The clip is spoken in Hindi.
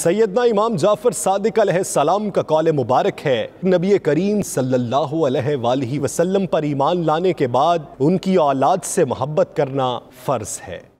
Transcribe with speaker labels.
Speaker 1: सैदना इमाम जाफ़र सादिक सलाम का कौल मुबारक है नबी करीम सल्लल्लाहु वसल्लम पर ईमान लाने के बाद उनकी औलाद से मोहब्बत करना फ़र्ज है